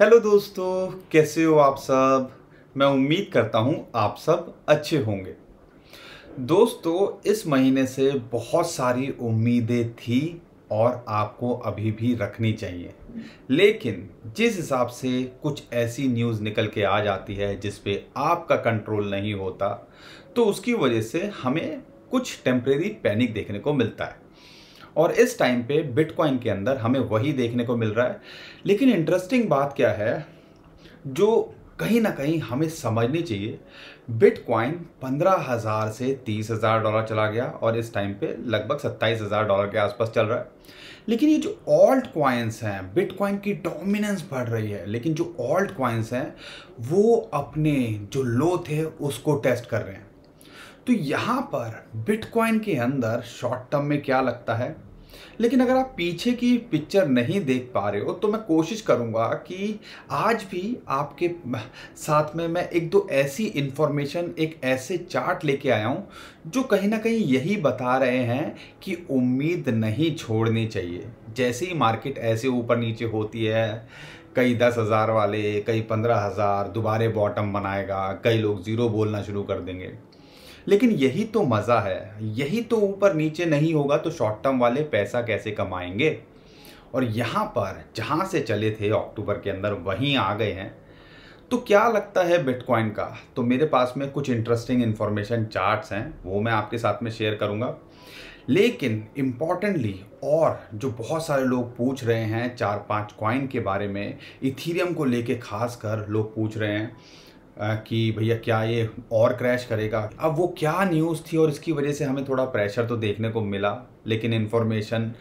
hello दोस्तों कैसे हो आप सब मैं उम्मीद करता हूँ आप सब अच्छे होंगे दोस्तों इस महीने से बहुत सारी उम्मीदें थी और आपको अभी भी रखनी चाहिए लेकिन जिस हिसाब से कुछ ऐसी न्यूज़ निकल के आ जाती है जिस पे आपका कंट्रोल नहीं होता तो उसकी वजह से हमें कुछ टेम्प्रेरी पैनिक देखने को मिलता है और इस टाइम पे बिटकॉइन के अंदर हमें वही देखने को मिल रहा है लेकिन इंटरेस्टिंग बात क्या है जो कहीं ना कहीं हमें समझनी चाहिए बिटकॉइन पंद्रह हज़ार से तीस हज़ार डॉलर चला गया और इस टाइम पे लगभग सत्ताईस हज़ार डॉलर के आसपास चल रहा है लेकिन ये जो ऑल्ट क्वाइंस हैं बिटकॉइन की डोमिनेंस बढ़ रही है लेकिन जो ऑल्ट क्वाइंस हैं वो अपने जो लो थे उसको टेस्ट कर रहे हैं तो यहाँ पर बिटकॉइन के अंदर शॉर्ट टर्म में क्या लगता है लेकिन अगर आप पीछे की पिक्चर नहीं देख पा रहे हो तो मैं कोशिश करूंगा कि आज भी आपके साथ में मैं एक दो ऐसी इन्फॉर्मेशन एक ऐसे चार्ट लेके आया हूँ जो कहीं ना कहीं यही बता रहे हैं कि उम्मीद नहीं छोड़नी चाहिए जैसे ही मार्केट ऐसे ऊपर नीचे होती है कई दस हज़ार वाले कई पंद्रह हज़ार दोबारे बॉटम बनाएगा कई लोग ज़ीरो बोलना शुरू कर देंगे लेकिन यही तो मज़ा है यही तो ऊपर नीचे नहीं होगा तो शॉर्ट टर्म वाले पैसा कैसे कमाएंगे और यहाँ पर जहाँ से चले थे अक्टूबर के अंदर वहीं आ गए हैं तो क्या लगता है बिटकॉइन का तो मेरे पास में कुछ इंटरेस्टिंग इन्फॉर्मेशन चार्ट्स हैं वो मैं आपके साथ में शेयर करूँगा लेकिन इम्पॉर्टेंटली और जो बहुत सारे लोग पूछ रहे हैं चार पांच कॉइन के बारे में इथीरियम को लेके खास कर लोग पूछ रहे हैं कि भैया क्या ये और क्रैश करेगा अब वो क्या न्यूज़ थी और इसकी वजह से हमें थोड़ा प्रेशर तो देखने को मिला लेकिन इन्फॉर्मेशन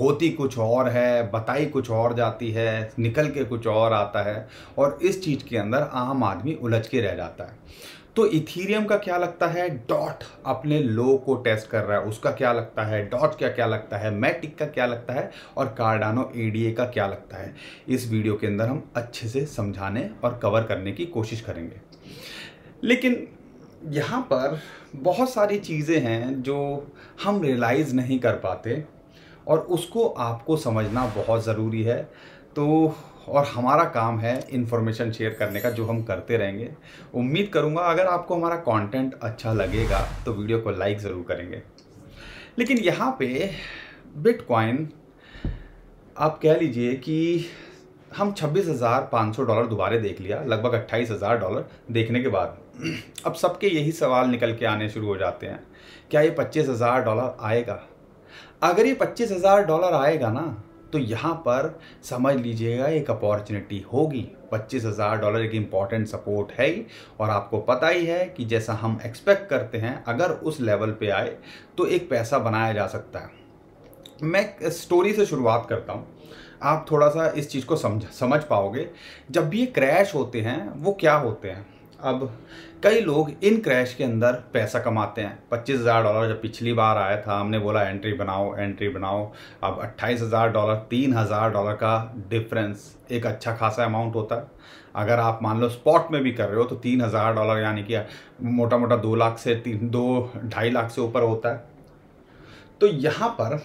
होती कुछ और है बताई कुछ और जाती है निकल के कुछ और आता है और इस चीज़ के अंदर आम आदमी उलझ के रह जाता है तो इथीरियम का क्या लगता है डॉट अपने लो को टेस्ट कर रहा है उसका क्या लगता है डॉट का क्या लगता है मैटिक का क्या लगता है और कार्डानो एडीए का क्या लगता है इस वीडियो के अंदर हम अच्छे से समझाने और कवर करने की कोशिश करेंगे लेकिन यहाँ पर बहुत सारी चीज़ें हैं जो हम रियलाइज़ नहीं कर पाते और उसको आपको समझना बहुत ज़रूरी है तो और हमारा काम है इन्फॉर्मेशन शेयर करने का जो हम करते रहेंगे उम्मीद करूँगा अगर आपको हमारा कंटेंट अच्छा लगेगा तो वीडियो को लाइक ज़रूर करेंगे लेकिन यहाँ पे बिटकॉइन आप कह लीजिए कि हम छब्बीस हज़ार पाँच सौ डॉलर दोबारा देख लिया लगभग अट्ठाईस हज़ार डॉलर देखने के बाद अब सबके यही सवाल निकल के आने शुरू हो जाते हैं क्या ये पच्चीस हज़ार डॉलर आएगा अगर ये पच्चीस हज़ार डॉलर आएगा ना तो यहाँ पर समझ लीजिएगा एक अपॉर्चुनिटी होगी पच्चीस हज़ार डॉलर एक इम्पॉर्टेंट सपोर्ट है ही और आपको पता ही है कि जैसा हम एक्सपेक्ट करते हैं अगर उस लेवल पे आए तो एक पैसा बनाया जा सकता है मैं स्टोरी से शुरुआत करता हूँ आप थोड़ा सा इस चीज़ को समझ समझ पाओगे जब भी ये क्रैश होते हैं वो क्या होते हैं अब कई लोग इन क्रैश के अंदर पैसा कमाते हैं पच्चीस हज़ार डॉलर जब पिछली बार आया था हमने बोला एंट्री बनाओ एंट्री बनाओ अब अट्ठाईस हज़ार डॉलर तीन हज़ार डॉलर का डिफरेंस एक अच्छा खासा अमाउंट होता है अगर आप मान लो स्पॉट में भी कर रहे हो तो तीन हज़ार डॉलर यानी कि मोटा मोटा दो लाख से तीन दो ढाई लाख से ऊपर होता है तो यहाँ पर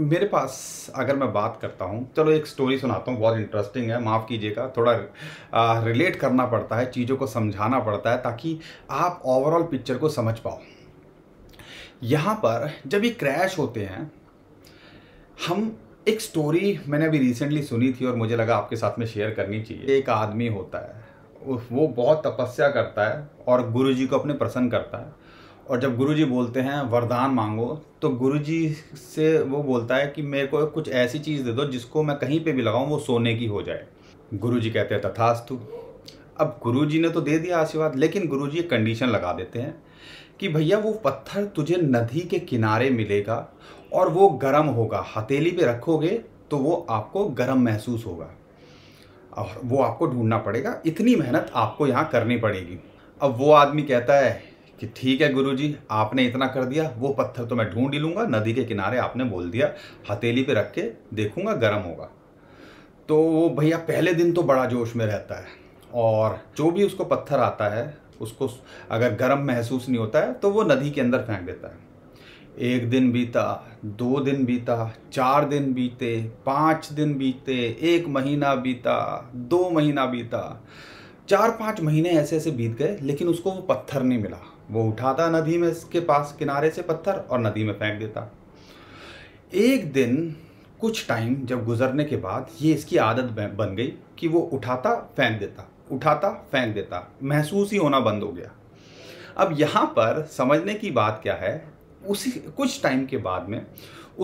मेरे पास अगर मैं बात करता हूँ चलो एक स्टोरी सुनाता हूँ बहुत इंटरेस्टिंग है माफ़ कीजिएगा थोड़ा आ, रिलेट करना पड़ता है चीज़ों को समझाना पड़ता है ताकि आप ओवरऑल पिक्चर को समझ पाओ यहाँ पर जब ये क्रैश होते हैं हम एक स्टोरी मैंने अभी रिसेंटली सुनी थी और मुझे लगा आपके साथ में शेयर करनी चाहिए एक आदमी होता है वो बहुत तपस्या करता है और गुरु जी को अपने प्रसन्न करता है और जब गुरुजी बोलते हैं वरदान मांगो तो गुरुजी से वो बोलता है कि मेरे को कुछ ऐसी चीज़ दे दो जिसको मैं कहीं पे भी लगाऊं वो सोने की हो जाए गुरुजी कहते हैं तथास्तु अब गुरुजी ने तो दे दिया आशीर्वाद लेकिन गुरुजी एक कंडीशन लगा देते हैं कि भैया वो पत्थर तुझे नदी के किनारे मिलेगा और वो गर्म होगा हथेली पे रखोगे तो वो आपको गर्म महसूस होगा और वो आपको ढूंढना पड़ेगा इतनी मेहनत आपको यहाँ करनी पड़ेगी अब वो आदमी कहता है कि ठीक है गुरुजी आपने इतना कर दिया वो पत्थर तो मैं ढूंढ ही लूँगा नदी के किनारे आपने बोल दिया हथेली पे रख के देखूँगा गर्म होगा तो वो भैया पहले दिन तो बड़ा जोश में रहता है और जो भी उसको पत्थर आता है उसको अगर गर्म महसूस नहीं होता है तो वो नदी के अंदर फेंक देता है एक दिन बीता दो दिन बीता चार दिन बीते पाँच दिन बीते एक महीना बीता दो महीना बीता चार पाँच महीने ऐसे ऐसे बीत गए लेकिन उसको वो पत्थर नहीं मिला वो उठाता नदी में इसके पास किनारे से पत्थर और नदी में फेंक देता एक दिन कुछ टाइम जब गुजरने के बाद ये इसकी आदत बन गई कि वो उठाता फेंक देता उठाता फेंक देता महसूस ही होना बंद हो गया अब यहाँ पर समझने की बात क्या है उसी कुछ टाइम के बाद में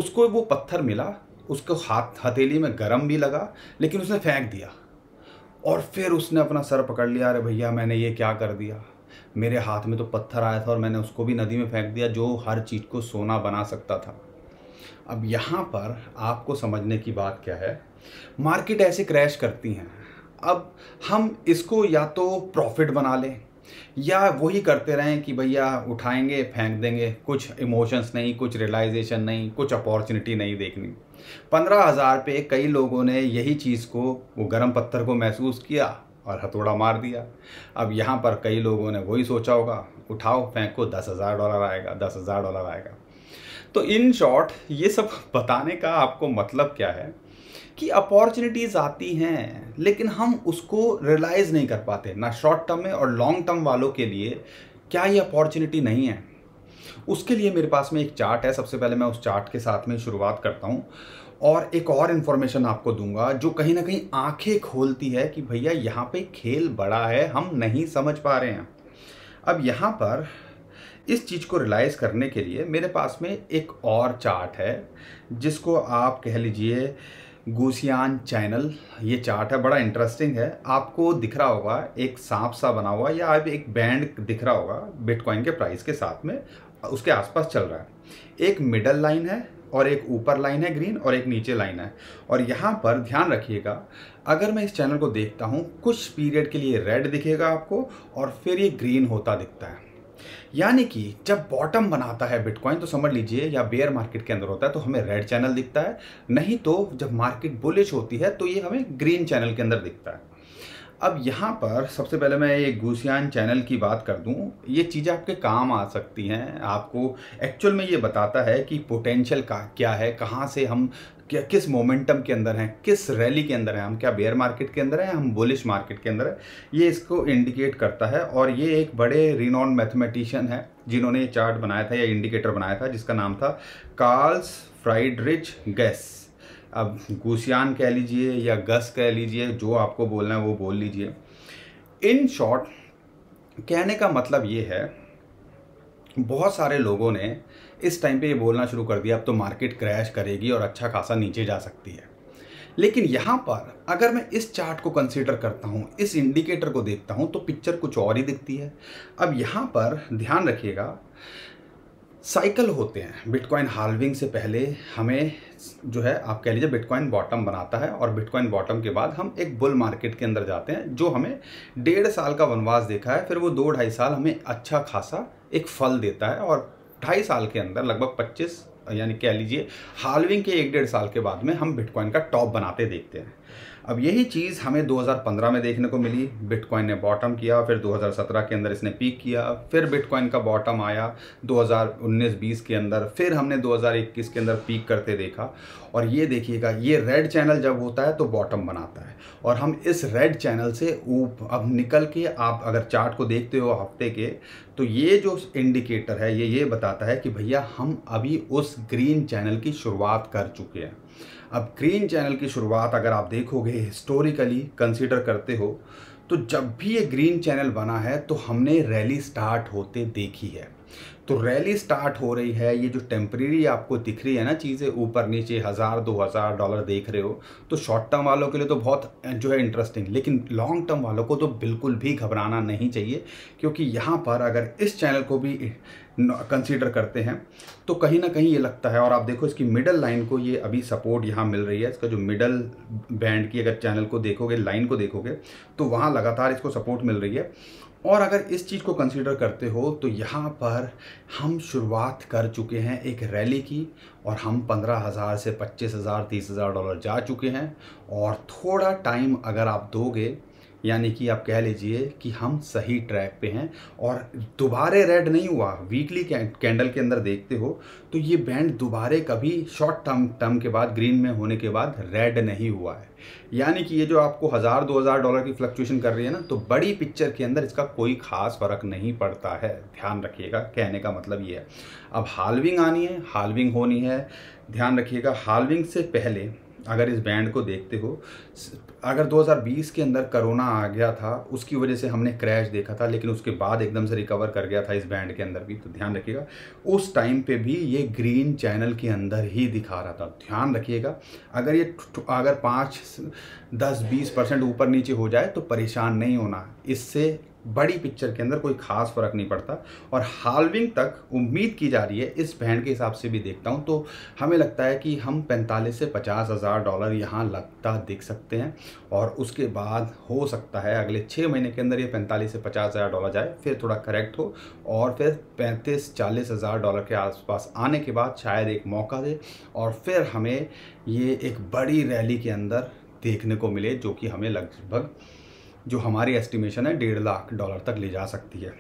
उसको वो पत्थर मिला उसको हाथ हथेली में गर्म भी लगा लेकिन उसने फेंक दिया और फिर उसने अपना सर पकड़ लिया अरे भैया मैंने ये क्या कर दिया मेरे हाथ में तो पत्थर आया था और मैंने उसको भी नदी में फेंक दिया जो हर चीज़ को सोना बना सकता था अब यहाँ पर आपको समझने की बात क्या है मार्केट ऐसे क्रैश करती हैं अब हम इसको या तो प्रॉफिट बना लें या वही करते रहें कि भैया उठाएंगे फेंक देंगे कुछ इमोशंस नहीं कुछ रियलाइजेशन नहीं कुछ अपॉर्चुनिटी नहीं देखनी पंद्रह हज़ार पे कई लोगों ने यही चीज़ को वो गर्म पत्थर को महसूस किया और हथौड़ा मार दिया अब यहाँ पर कई लोगों ने वही सोचा होगा उठाओ फेंको दस हज़ार डॉलर आएगा दस हज़ार डॉलर आएगा तो इन शॉर्ट ये सब बताने का आपको मतलब क्या है कि अपॉर्चुनिटीज़ आती हैं लेकिन हम उसको रियलाइज़ नहीं कर पाते ना शॉर्ट टर्म में और लॉन्ग टर्म वालों के लिए क्या ये अपॉर्चुनिटी नहीं है उसके लिए मेरे पास में एक चार्ट है सबसे पहले मैं उस चार्ट के साथ में शुरुआत करता हूँ और एक और इन्फॉर्मेशन आपको दूंगा जो कहीं ना कहीं आंखें खोलती है कि भैया यहाँ पे खेल बड़ा है हम नहीं समझ पा रहे हैं अब यहाँ पर इस चीज़ को रिलाइज करने के लिए मेरे पास में एक और चार्ट है जिसको आप कह लीजिए गोसियान चैनल ये चार्ट है बड़ा इंटरेस्टिंग है आपको दिख रहा होगा एक सांप सा बना हुआ या अब एक बैंड दिख रहा होगा बिटकॉइन के प्राइस के साथ में उसके आसपास चल रहा है एक मिडल लाइन है और एक ऊपर लाइन है ग्रीन और एक नीचे लाइन है और यहाँ पर ध्यान रखिएगा अगर मैं इस चैनल को देखता हूँ कुछ पीरियड के लिए रेड दिखेगा आपको और फिर ये ग्रीन होता दिखता है यानी कि जब बॉटम बनाता है बिटकॉइन तो समझ लीजिए या बेयर मार्केट के अंदर होता है तो हमें रेड चैनल दिखता है नहीं तो जब मार्केट बुलिश होती है तो ये हमें ग्रीन चैनल के अंदर दिखता है अब यहाँ पर सबसे पहले मैं ये गूसियान चैनल की बात कर दूँ ये चीज़ें आपके काम आ सकती हैं आपको एक्चुअल में ये बताता है कि पोटेंशियल का क्या है कहाँ से हम क्या किस मोमेंटम के अंदर हैं किस रैली के अंदर हैं हम क्या बेयर मार्केट के अंदर हैं हम बुलिश मार्केट के अंदर है ये इसको इंडिकेट करता है और ये एक बड़े रिनॉन मैथमेटिशियन है जिन्होंने ये चार्ट बनाया था या इंडिकेटर बनाया था जिसका नाम था कार्ल्स फ्राइड रिच गैस अब गुसियान कह लीजिए या गस कह लीजिए जो आपको बोलना है वो बोल लीजिए इन शॉर्ट कहने का मतलब ये है बहुत सारे लोगों ने इस टाइम पे ये बोलना शुरू कर दिया अब तो मार्केट क्रैश करेगी और अच्छा खासा नीचे जा सकती है लेकिन यहाँ पर अगर मैं इस चार्ट को कंसीडर करता हूँ इस इंडिकेटर को देखता हूँ तो पिक्चर कुछ और ही दिखती है अब यहाँ पर ध्यान रखिएगा साइकिल होते हैं बिटकॉइन हार्विंग से पहले हमें जो है आप कह लीजिए बिटकॉइन बॉटम बनाता है और बिटकॉइन बॉटम के बाद हम एक बुल मार्केट के अंदर जाते हैं जो हमें डेढ़ साल का वनवास देखा है फिर वो दो ढाई साल हमें अच्छा खासा एक फल देता है और ढाई साल के अंदर लगभग पच्चीस यानी कह लीजिए हार्विंग के एक डेढ़ साल के बाद में हम बिटकॉइन का टॉप बनाते देखते हैं अब यही चीज़ हमें 2015 में देखने को मिली बिटकॉइन ने बॉटम किया फिर 2017 के अंदर इसने पीक किया फिर बिटकॉइन का बॉटम आया 2019-20 के अंदर फिर हमने 2021 के अंदर पीक करते देखा और ये देखिएगा ये रेड चैनल जब होता है तो बॉटम बनाता है और हम इस रेड चैनल से ऊप अब निकल के आप अगर चार्ट को देखते हो हफ्ते के तो ये जो इंडिकेटर है ये ये बताता है कि भैया हम अभी उस ग्रीन चैनल की शुरुआत कर चुके हैं अब ग्रीन चैनल की शुरुआत अगर आप देखोगे हिस्टोरिकली कंसिडर करते हो तो जब भी ये ग्रीन चैनल बना है तो हमने रैली स्टार्ट होते देखी है तो रैली स्टार्ट हो रही है ये जो टेम्प्रेरी आपको दिख रही है ना चीज़ें ऊपर नीचे हज़ार दो हज़ार डॉलर देख रहे हो तो शॉर्ट टर्म वालों के लिए तो बहुत जो है इंटरेस्टिंग लेकिन लॉन्ग टर्म वालों को तो बिल्कुल भी घबराना नहीं चाहिए क्योंकि यहाँ पर अगर इस चैनल को भी कंसीडर करते हैं तो कहीं ना कहीं ये लगता है और आप देखो इसकी मिडल लाइन को ये अभी सपोर्ट यहाँ मिल रही है इसका जो मिडल बैंड की अगर चैनल को देखोगे लाइन को देखोगे तो वहाँ लगातार इसको सपोर्ट मिल रही है और अगर इस चीज़ को कंसीडर करते हो तो यहाँ पर हम शुरुआत कर चुके हैं एक रैली की और हम पंद्रह हज़ार से पच्चीस हज़ार तीस हज़ार डॉलर जा चुके हैं और थोड़ा टाइम अगर आप दोगे यानी कि आप कह लीजिए कि हम सही ट्रैक पे हैं और दोबारे रेड नहीं हुआ वीकली कैंडल के अंदर देखते हो तो ये बैंड दोबारे कभी शॉर्ट टर्म टर्म के बाद ग्रीन में होने के बाद रेड नहीं हुआ है यानी कि ये जो आपको हज़ार दो हज़ार डॉलर की फ्लक्चुएशन कर रही है ना तो बड़ी पिक्चर के अंदर इसका कोई खास फर्क नहीं पड़ता है ध्यान रखिएगा कहने का मतलब ये है अब हालविंग आनी है हालविंग होनी है ध्यान रखिएगा हालविंग से पहले अगर इस बैंड को देखते हो अगर 2020 के अंदर कोरोना आ गया था उसकी वजह से हमने क्रैश देखा था लेकिन उसके बाद एकदम से रिकवर कर गया था इस बैंड के अंदर भी तो ध्यान रखिएगा उस टाइम पे भी ये ग्रीन चैनल के अंदर ही दिखा रहा था ध्यान रखिएगा अगर ये अगर पाँच दस बीस परसेंट ऊपर नीचे हो जाए तो परेशान नहीं होना इससे बड़ी पिक्चर के अंदर कोई खास फर्क नहीं पड़ता और हालविंग तक उम्मीद की जा रही है इस बैंड के हिसाब से भी देखता हूँ तो हमें लगता है कि हम पैंतालीस से पचास हज़ार डॉलर यहाँ लगता दिख सकते हैं और उसके बाद हो सकता है अगले छः महीने के अंदर ये पैंतालीस से पचास हज़ार डॉलर जाए फिर थोड़ा करेक्ट हो और फिर पैंतीस चालीस हज़ार डॉलर के आसपास आने के बाद शायद एक मौका दे और फिर हमें ये एक बड़ी रैली के अंदर देखने को मिले जो कि हमें लगभग जो हमारी एस्टिमेशन है डेढ़ लाख डॉलर तक ले जा सकती है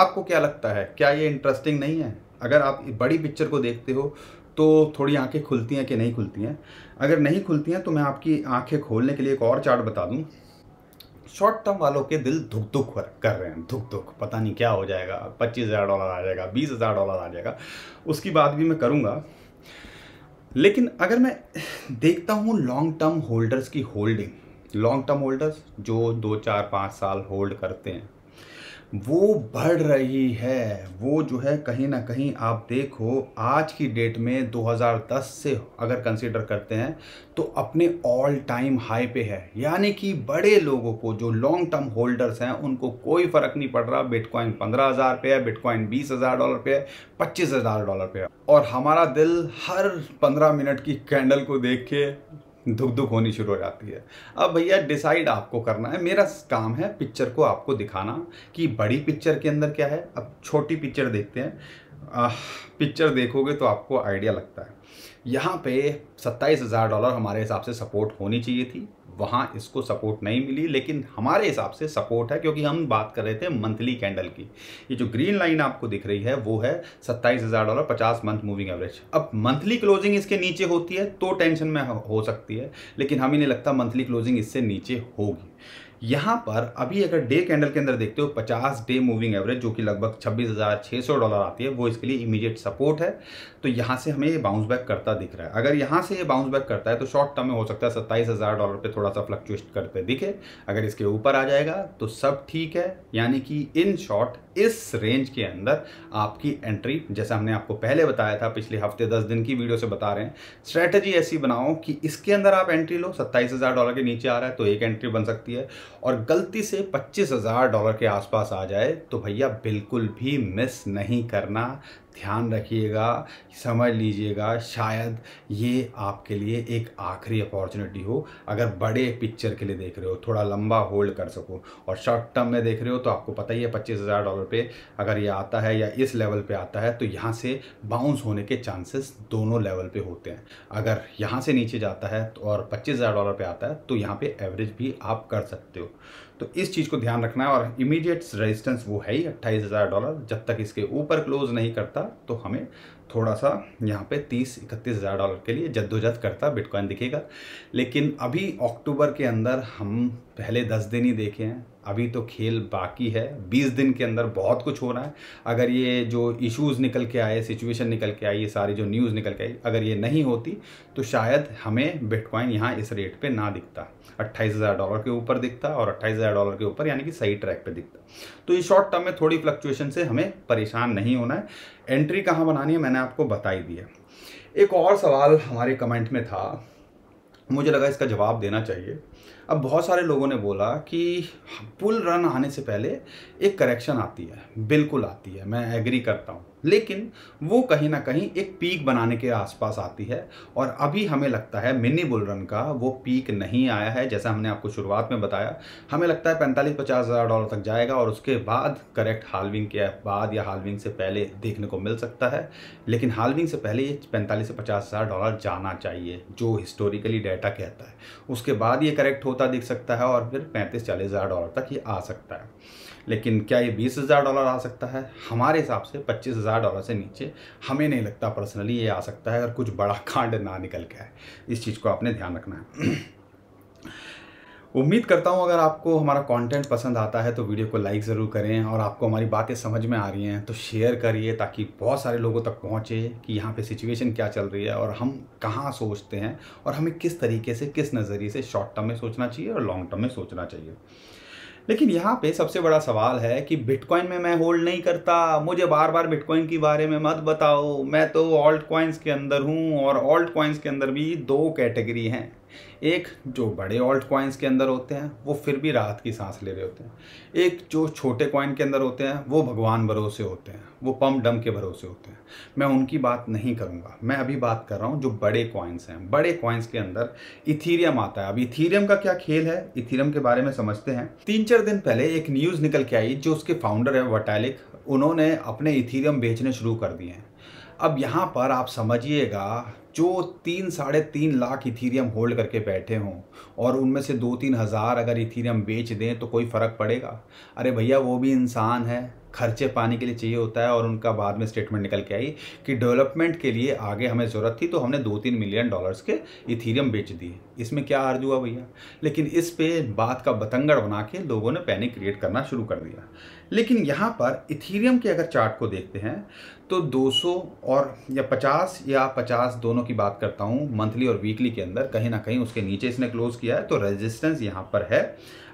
आपको क्या लगता है क्या ये इंटरेस्टिंग नहीं है अगर आप बड़ी पिक्चर को देखते हो तो थोड़ी आंखें खुलती हैं कि नहीं खुलती हैं अगर नहीं खुलती हैं तो मैं आपकी आंखें खोलने के लिए एक और चार्ट बता दूं शॉर्ट टर्म वालों के दिल धुक धुक कर रहे हैं धुक धुक पता नहीं क्या हो जाएगा पच्चीस हज़ार डॉलर आ जाएगा बीस हज़ार डॉलर आ जाएगा उसकी बात भी मैं करूँगा लेकिन अगर मैं देखता हूँ लॉन्ग टर्म होल्डर्स की होल्डिंग लॉन्ग टर्म होल्डर्स जो दो चार पाँच साल होल्ड करते हैं वो बढ़ रही है वो जो है कहीं ना कहीं आप देखो आज की डेट में 2010 से अगर कंसीडर करते हैं तो अपने ऑल टाइम हाई पे है यानी कि बड़े लोगों को जो लॉन्ग टर्म होल्डर्स हैं उनको कोई फ़र्क नहीं पड़ रहा बिटकॉइन पंद्रह हज़ार पे है बिटकॉइन बीस हज़ार डॉलर पे है पच्चीस हज़ार डॉलर पे है और हमारा दिल हर पंद्रह मिनट की कैंडल को देख के दुख धुक होनी शुरू हो जाती है अब भैया डिसाइड आपको करना है मेरा काम है पिक्चर को आपको दिखाना कि बड़ी पिक्चर के अंदर क्या है अब छोटी पिक्चर देखते हैं पिक्चर देखोगे तो आपको आइडिया लगता है यहाँ पे सत्ताईस हज़ार डॉलर हमारे हिसाब से सपोर्ट होनी चाहिए थी वहाँ इसको सपोर्ट नहीं मिली लेकिन हमारे हिसाब से सपोर्ट है क्योंकि हम बात कर रहे थे मंथली कैंडल की ये जो ग्रीन लाइन आपको दिख रही है वो है सत्ताईस हज़ार डॉलर पचास मंथ मूविंग एवरेज अब मंथली क्लोजिंग इसके नीचे होती है तो टेंशन में हो सकती है लेकिन हमें नहीं लगता मंथली क्लोजिंग इससे नीचे होगी यहाँ पर अभी अगर डे कैंडल के अंदर देखते हो 50 डे मूविंग एवरेज जो कि लगभग 26,600 डॉलर आती है वो इसके लिए इमीडिएट सपोर्ट है तो यहाँ से हमें ये बाउंस बैक करता दिख रहा है अगर यहाँ से ये बाउंस बैक करता है तो शॉर्ट टर्म में हो सकता है सत्ताईस डॉलर पर थोड़ा सा फ्लक्चुएट करते दिखे अगर इसके ऊपर आ जाएगा तो सब ठीक है यानी कि इन शॉर्ट इस रेंज के अंदर आपकी एंट्री जैसे हमने आपको पहले बताया था पिछले हफ्ते दस दिन की वीडियो से बता रहे हैं स्ट्रैटेजी ऐसी बनाओ कि इसके अंदर आप एंट्री लो सत्ताईस हज़ार डॉलर के नीचे आ रहा है तो एक एंट्री बन सकती है और गलती से पच्चीस हज़ार डॉलर के आसपास आ जाए तो भैया बिल्कुल भी मिस नहीं करना ध्यान रखिएगा समझ लीजिएगा शायद ये आपके लिए एक आखिरी अपॉर्चुनिटी हो अगर बड़े पिक्चर के लिए देख रहे हो थोड़ा लंबा होल्ड कर सको और शॉर्ट टर्म में देख रहे हो तो आपको पता ही है पच्चीस हज़ार डॉलर पे अगर ये आता है या इस लेवल पे आता है तो यहाँ से बाउंस होने के चांसेस दोनों लेवल पे होते हैं अगर यहाँ से नीचे जाता है तो और पच्चीस हज़ार डॉलर पर आता है तो यहाँ पर एवरेज भी आप कर सकते हो तो इस चीज़ को ध्यान रखना है और इमीडिएट रेजिस्टेंस वो है ही अट्ठाईस हज़ार डॉलर जब तक इसके ऊपर क्लोज नहीं करता तो हमें थोड़ा सा यहाँ पे तीस इकतीस हज़ार डॉलर के लिए जद्दोजहद करता बिटकॉइन दिखेगा लेकिन अभी अक्टूबर के अंदर हम पहले दस दिन ही देखे हैं अभी तो खेल बाकी है 20 दिन के अंदर बहुत कुछ हो रहा है अगर ये जो इश्यूज निकल के आए सिचुएशन निकल के आई ये सारी जो न्यूज़ निकल के आई अगर ये नहीं होती तो शायद हमें बिटकॉइन यहाँ इस रेट पे ना दिखता अट्ठाईस हज़ार डॉलर के ऊपर दिखता और अट्ठाईस हज़ार डॉलर के ऊपर यानी कि सही ट्रैक पे दिखता तो ये शॉर्ट टर्म में थोड़ी फ्लक्चुएशन से हमें परेशान नहीं होना है एंट्री कहाँ बनानी है मैंने आपको बता ही दिया एक और सवाल हमारे कमेंट में था मुझे लगा इसका जवाब देना चाहिए अब बहुत सारे लोगों ने बोला कि पुल रन आने से पहले एक करेक्शन आती है बिल्कुल आती है मैं एग्री करता हूँ लेकिन वो कहीं ना कहीं एक पीक बनाने के आसपास आती है और अभी हमें लगता है मिनी बुल रन का वो पीक नहीं आया है जैसा हमने आपको शुरुआत में बताया हमें लगता है पैंतालीस पचास हज़ार डॉलर तक जाएगा और उसके बाद करेक्ट हालविंग के बाद या हालविंग से पहले देखने को मिल सकता है लेकिन हालविंग से पहले ये पैंतालीस से पचास हज़ार डॉलर जाना चाहिए जो हिस्टोरिकली डाटा कहता है उसके बाद ये करेक्ट होता दिख सकता है और फिर पैंतीस चालीस हज़ार डॉलर तक ये आ सकता है लेकिन क्या ये बीस हज़ार डॉलर आ सकता है हमारे हिसाब से पच्चीस हज़ार डॉलर से नीचे हमें नहीं लगता पर्सनली ये आ सकता है अगर कुछ बड़ा कांड ना निकल के आए इस चीज़ को आपने ध्यान रखना है उम्मीद करता हूँ अगर आपको हमारा कंटेंट पसंद आता है तो वीडियो को लाइक ज़रूर करें और आपको हमारी बातें समझ में आ रही हैं तो शेयर करिए ताकि बहुत सारे लोगों तक पहुँचे कि यहाँ पे सिचुएशन क्या चल रही है और हम कहाँ सोचते हैं और हमें किस तरीके से किस नज़रिए से शॉर्ट टर्म में सोचना चाहिए और लॉन्ग टर्म में सोचना चाहिए लेकिन यहाँ पे सबसे बड़ा सवाल है कि बिटकॉइन में मैं होल्ड नहीं करता मुझे बार बार बिटकॉइन के बारे में मत बताओ मैं तो ऑल्ट कॉइन्स के अंदर हूँ और ऑल्ट कॉइन्स के अंदर भी दो कैटेगरी हैं एक जो बड़े ऑल्ट कॉइन्स के अंदर होते हैं वो फिर भी राहत की सांस ले रहे होते हैं एक जो छोटे कॉइन के अंदर होते हैं वो भगवान भरोसे होते हैं वो पम्प डम के भरोसे होते हैं मैं उनकी बात नहीं करूँगा मैं अभी बात कर रहा हूँ जो बड़े कॉइन्स हैं बड़े कॉइन्स के अंदर इथीरियम आता है अब इथीरियम का क्या खेल है इथीरियम के बारे में समझते हैं तीन चार दिन पहले एक न्यूज़ निकल के आई जो उसके फाउंडर है वटैलिक उन्होंने अपने इथीरियम बेचने शुरू कर दिए हैं अब यहाँ पर आप समझिएगा जो तीन साढ़े तीन लाख इथीरियम होल्ड करके बैठे हों और उनमें से दो तीन हज़ार अगर इथीरियम बेच दें तो कोई फ़र्क पड़ेगा अरे भैया वो भी इंसान है खर्चे पाने के लिए चाहिए होता है और उनका बाद में स्टेटमेंट निकल के आई कि डेवलपमेंट के लिए आगे हमें ज़रूरत थी तो हमने दो तीन मिलियन डॉलर्स के इथीरियम बेच दिए इसमें क्या अर्ज हुआ भैया लेकिन इस पे बात का बतंगड़ बना के लोगों ने पैनिक क्रिएट करना शुरू कर दिया लेकिन यहाँ पर इथीरियम के अगर चार्ट को देखते हैं तो 200 और या 50 या 50 दोनों की बात करता हूँ मंथली और वीकली के अंदर कहीं ना कहीं उसके नीचे इसने क्लोज़ किया है तो रेजिस्टेंस यहाँ पर है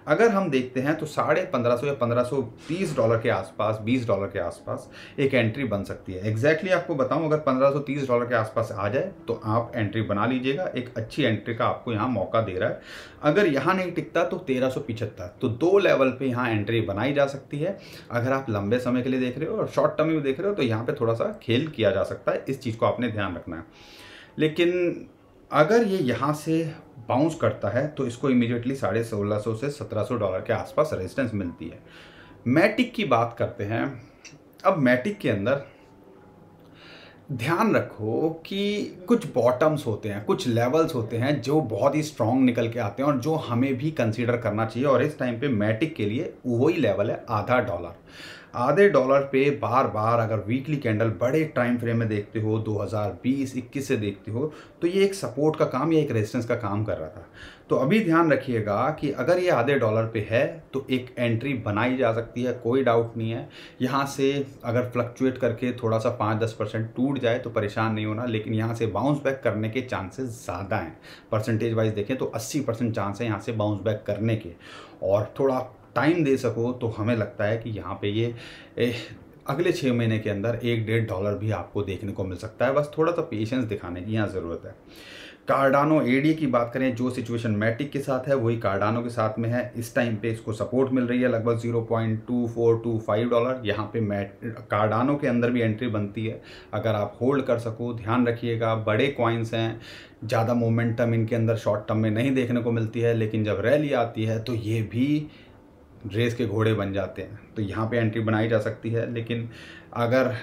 अगर हम देखते हैं तो साढ़े पंद्रह सौ या पंद्रह सौ तीस डॉलर के आसपास बीस डॉलर के आसपास एक एंट्री बन सकती है एग्जैक्टली exactly आपको बताऊं अगर पंद्रह सौ तीस डॉलर के आसपास आ जाए तो आप एंट्री बना लीजिएगा एक अच्छी एंट्री का आपको यहाँ मौका दे रहा है अगर यहाँ नहीं टिकता तो तेरह सौ तो दो लेवल पर यहाँ एंट्री बनाई जा सकती है अगर आप लंबे समय के लिए देख रहे हो और शॉर्ट टर्म में देख रहे हो तो यहाँ पर थोड़ा सा खेल किया जा सकता है इस चीज़ को आपने ध्यान रखना है लेकिन अगर ये यहाँ से बाउंस करता है तो इसको इमीडिएटली साढ़े सोलह सौ से सत्रह सौ डॉलर के आसपास रेजिस्टेंस मिलती है मैटिक की बात करते हैं अब मैटिक के अंदर ध्यान रखो कि कुछ बॉटम्स होते हैं कुछ लेवल्स होते हैं जो बहुत ही स्ट्रॉन्ग निकल के आते हैं और जो हमें भी कंसीडर करना चाहिए और इस टाइम पे मैटिक के लिए वही लेवल है आधा डॉलर आधे डॉलर पे बार बार अगर वीकली कैंडल बड़े टाइम फ्रेम में देखते हो 2020 21 से देखते हो तो ये एक सपोर्ट का काम या एक रेजिस्टेंस का काम कर रहा था तो अभी ध्यान रखिएगा कि अगर ये आधे डॉलर पे है तो एक एंट्री बनाई जा सकती है कोई डाउट नहीं है यहाँ से अगर फ्लक्चुएट करके थोड़ा सा पाँच दस परसेंट टूट जाए तो परेशान नहीं होना लेकिन यहाँ से बाउंस बैक करने के चांसेस ज़्यादा हैं परसेंटेज वाइज देखें तो अस्सी परसेंट चांस है यहाँ से बाउंस बैक करने के और थोड़ा टाइम दे सको तो हमें लगता है कि यहाँ पे ये ए, अगले छः महीने के अंदर एक डेढ़ डॉलर भी आपको देखने को मिल सकता है बस थोड़ा सा पेशेंस दिखाने की यहाँ ज़रूरत है कार्डानो एडी की बात करें जो सिचुएशन मैटिक के साथ है वही कार्डानो के साथ में है इस टाइम पे इसको सपोर्ट मिल रही है लगभग 0.2425 डॉलर यहाँ पे मैट कार्डानो के अंदर भी एंट्री बनती है अगर आप होल्ड कर सको ध्यान रखिएगा बड़े कॉइन्स हैं ज़्यादा मोमेंटम इनके अंदर शॉर्ट टर्म में नहीं देखने को मिलती है लेकिन जब रैली आती है तो ये भी रेस के घोड़े बन जाते हैं तो यहाँ पे एंट्री बनाई जा सकती है लेकिन अगर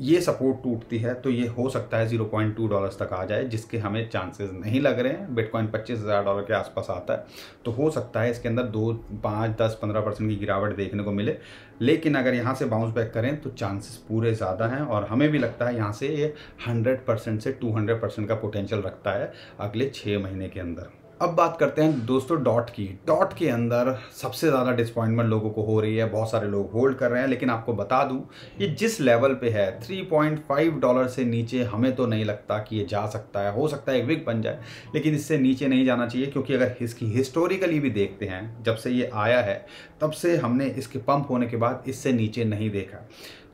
ये सपोर्ट टूटती है तो ये हो सकता है 0.2 डॉलर्स तक आ जाए जिसके हमें चांसेस नहीं लग रहे हैं बिटकॉइन पच्चीस हज़ार डॉलर के आसपास आता है तो हो सकता है इसके अंदर दो पाँच दस पंद्रह परसेंट की गिरावट देखने को मिले लेकिन अगर यहाँ से बाउंस बैक करें तो चांसेस पूरे ज़्यादा हैं और हमें भी लगता है यहाँ से ये हंड्रेड से टू का पोटेंशियल रखता है अगले छः महीने के अंदर अब बात करते हैं दोस्तों डॉट की डॉट के अंदर सबसे ज़्यादा डिसपॉइंटमेंट लोगों को हो रही है बहुत सारे लोग होल्ड कर रहे हैं लेकिन आपको बता दूं ये जिस लेवल पे है 3.5 डॉलर से नीचे हमें तो नहीं लगता कि ये जा सकता है हो सकता है एक विक बन जाए लेकिन इससे नीचे नहीं जाना चाहिए क्योंकि अगर इसकी हिस्टोरिकली भी देखते हैं जब से ये आया है तब से हमने इसके पम्प होने के बाद इससे नीचे नहीं देखा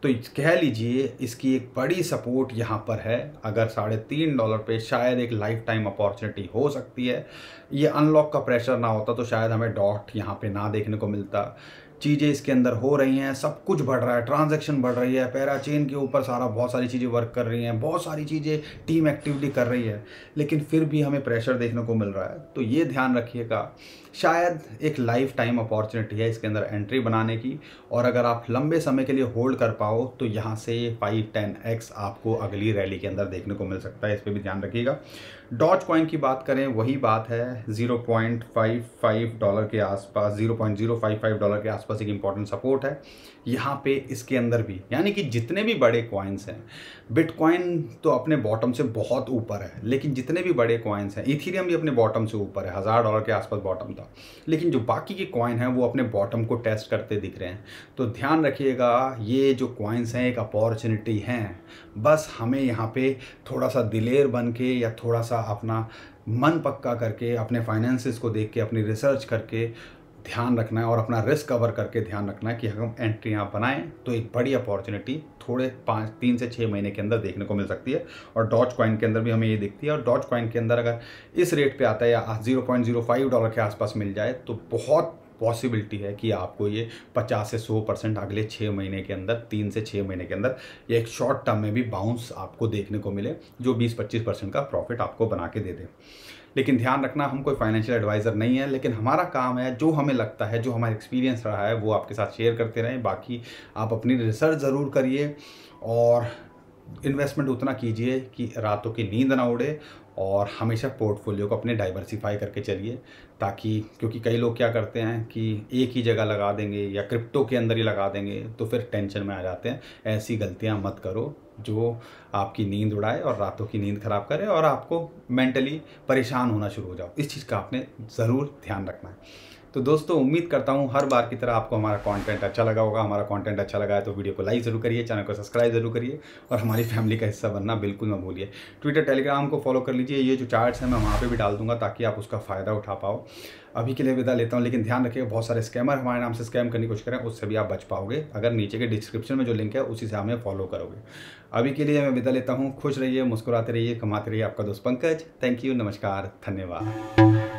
तो कह लीजिए इसकी एक बड़ी सपोर्ट यहाँ पर है अगर साढ़े तीन डॉलर पे शायद एक लाइफ टाइम अपॉर्चुनिटी हो सकती है ये अनलॉक का प्रेशर ना होता तो शायद हमें डॉट यहाँ पे ना देखने को मिलता चीज़ें इसके अंदर हो रही हैं सब कुछ बढ़ रहा है ट्रांजैक्शन बढ़ रही है पैरा चेन के ऊपर सारा बहुत सारी चीज़ें वर्क कर रही हैं बहुत सारी चीज़ें टीम एक्टिविटी कर रही है लेकिन फिर भी हमें प्रेशर देखने को मिल रहा है तो ये ध्यान रखिएगा शायद एक लाइफ टाइम अपॉर्चुनिटी है इसके अंदर एंट्री बनाने की और अगर आप लंबे समय के लिए होल्ड कर पाओ तो यहाँ से फाइव टेन एक्स आपको अगली रैली के अंदर देखने को मिल सकता है इस पर भी ध्यान रखिएगा डॉच कॉइन की बात करें वही बात है 0.55 डॉलर के आसपास 0.055 डॉलर के आसपास एक इम्पॉर्टेंट सपोर्ट है यहाँ पे इसके अंदर भी यानी कि जितने भी बड़े कॉइन्स हैं बिटकॉइन तो अपने बॉटम से बहुत ऊपर है लेकिन जितने भी बड़े कॉइन्स हैं इथीरियम भी अपने बॉटम से ऊपर है हज़ार डॉलर के आसपास बॉटम था लेकिन जो बाकी के कॉइन हैं वो अपने बॉटम को टेस्ट करते दिख रहे हैं तो ध्यान रखिएगा ये जो कॉइन्स हैं एक अपॉर्चुनिटी हैं बस हमें यहाँ पर थोड़ा सा दिलेर बन के या थोड़ा सा अपना मन पक्का करके अपने फाइनेंसिस को देख के अपनी रिसर्च करके ध्यान रखना है और अपना रिस्क कवर करके ध्यान रखना है कि हम एंट्री यहाँ बनाएं तो एक बड़ी अपॉर्चुनिटी थोड़े पाँच तीन से छः महीने के अंदर देखने को मिल सकती है और डॉच कॉइन के अंदर भी हमें ये दिखती है और डॉच कॉइन के अंदर अगर इस रेट पे आता है या zero point zero five dollar के आसपास मिल जाए तो बहुत पॉसिबिलिटी है कि आपको ये 50 से 100 परसेंट अगले छः महीने के अंदर तीन से छः महीने के अंदर ये एक शॉर्ट टर्म में भी बाउंस आपको देखने को मिले जो 20-25 परसेंट का प्रॉफिट आपको बना के दे दे लेकिन ध्यान रखना हम कोई फाइनेंशियल एडवाइज़र नहीं है लेकिन हमारा काम है जो हमें लगता है जो हमारा एक्सपीरियंस रहा है वो आपके साथ शेयर करते रहें बाकी आप अपनी रिसर्च ज़रूर करिए और इन्वेस्टमेंट उतना कीजिए कि रातों की नींद ना उड़े और हमेशा पोर्टफोलियो को अपने डाइवर्सीफाई करके चलिए ताकि क्योंकि कई लोग क्या करते हैं कि एक ही जगह लगा देंगे या क्रिप्टो के अंदर ही लगा देंगे तो फिर टेंशन में आ जाते हैं ऐसी गलतियां मत करो जो आपकी नींद उड़ाए और रातों की नींद ख़राब करे और आपको मेंटली परेशान होना शुरू हो जाओ इस चीज़ का आपने ज़रूर ध्यान रखना है तो दोस्तों उम्मीद करता हूँ हर बार की तरह आपको हमारा कंटेंट अच्छा लगा होगा हमारा कंटेंट अच्छा लगा है तो वीडियो को लाइक ज़रूर करिए चैनल को सब्सक्राइब जरूर करिए और हमारी फैमिली का हिस्सा बनना बिल्कुल ना भूलिए ट्विटर टेलीग्राम को फॉलो कर लीजिए ये जो चार्ट्स हैं मैं वहाँ पर भी डाल दूँगा ताकि आप उसका फ़ायदा उठा पाओ अभी के लिए विदा लेता हूँ लेकिन ध्यान रखिएगा बहुत सारे स्कैमर हमारे नाम से स्कैम करने की कोशिश करें उससे भी आप बच पाओगे अगर नीचे के डिस्क्रिप्शन में जो लिंक है उसी से हमें फॉलो करोगे अभी के लिए मैं विदा लेता हूँ खुश रहिए मुस्कुराते रहिए कमाते रहिए आपका दोस्त पंकज थैंक यू नमस्कार धन्यवाद